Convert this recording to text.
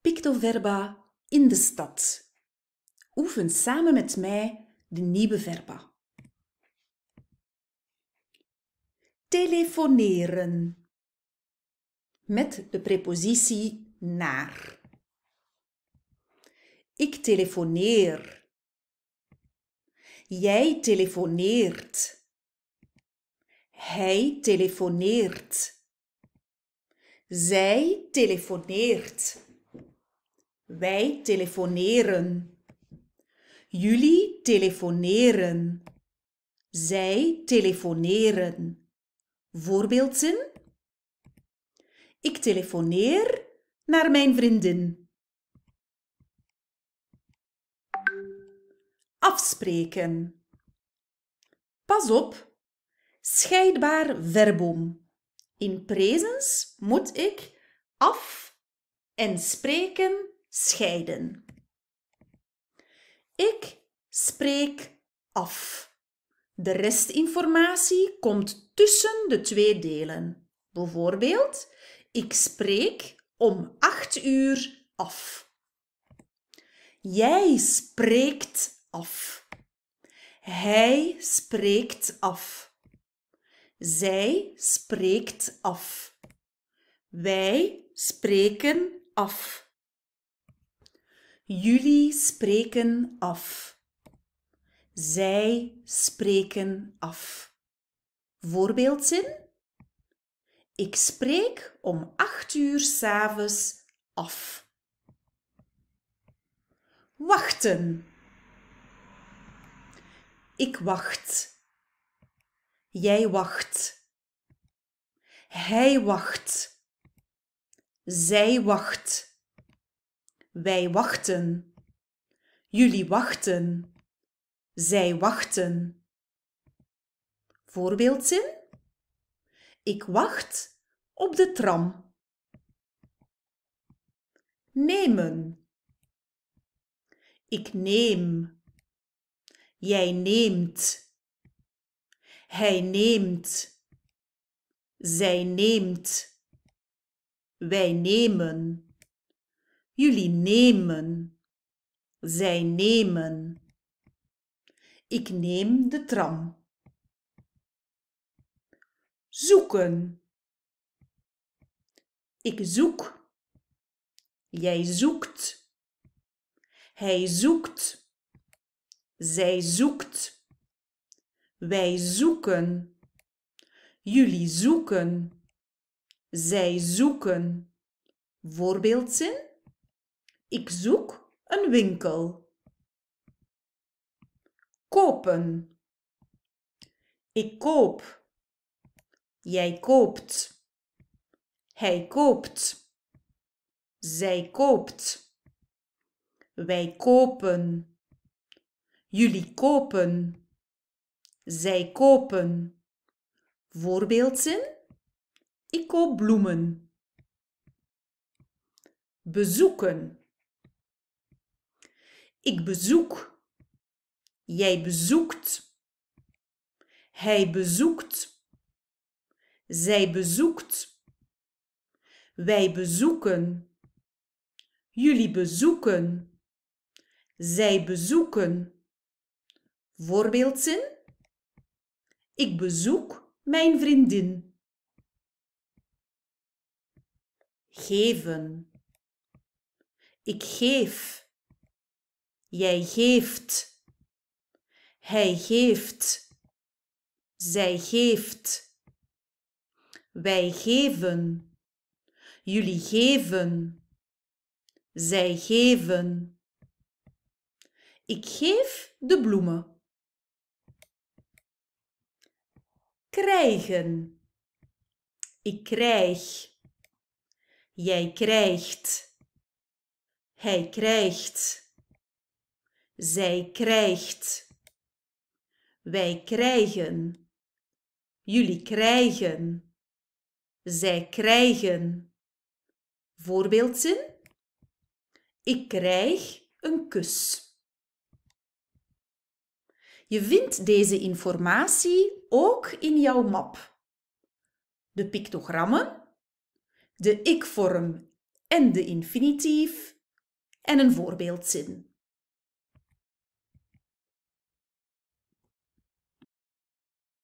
Pictoverba in de stad. Oefen samen met mij de nieuwe verba. Telefoneren. Met de prepositie naar. Ik telefoneer. Jij telefoneert. Hij telefoneert. Zij telefoneert. Wij telefoneren. Jullie telefoneren. Zij telefoneren. Voorbeeldzin? Ik telefoneer naar mijn vriendin. Afspreken. Pas op. Scheidbaar verbom. In presens moet ik af en spreken scheiden. Ik spreek af. De restinformatie komt tussen de twee delen. Bijvoorbeeld, ik spreek om acht uur af. Jij spreekt af. Hij spreekt af. Zij spreekt af. Wij spreken af. Jullie spreken af. Zij spreken af. Voorbeeldzin? Ik spreek om acht uur s'avonds af. Wachten. Ik wacht. Jij wacht. Hij wacht. Zij wacht. Wij wachten. Jullie wachten. Zij wachten. Voorbeeldzin? Ik wacht op de tram. Nemen. Ik neem. Jij neemt. Hij neemt. Zij neemt. Wij nemen. Jullie nemen. Zij nemen. Ik neem de tram. Zoeken. Ik zoek. Jij zoekt. Hij zoekt. Zij zoekt. Wij zoeken. Jullie zoeken. Zij zoeken. Voorbeeldzin? Ik zoek een winkel. Kopen. Ik koop. Jij koopt. Hij koopt. Zij koopt. Wij kopen. Jullie kopen. Zij kopen. Voorbeeldzin. Ik koop bloemen. Bezoeken. Ik bezoek. Jij bezoekt. Hij bezoekt. Zij bezoekt. Wij bezoeken. Jullie bezoeken. Zij bezoeken. Voorbeeldzin. Ik bezoek mijn vriendin. Geven. Ik geef. Jij geeft. Hij geeft. Zij geeft. Wij geven. Jullie geven. Zij geven. Ik geef de bloemen. Krijgen. Ik krijg. Jij krijgt. Hij krijgt. Zij krijgt. Wij krijgen. Jullie krijgen. Zij krijgen. Voorbeeldzin. Ik krijg een kus. Je vindt deze informatie ook in jouw map. De pictogrammen, de ik-vorm en de infinitief en een voorbeeldzin.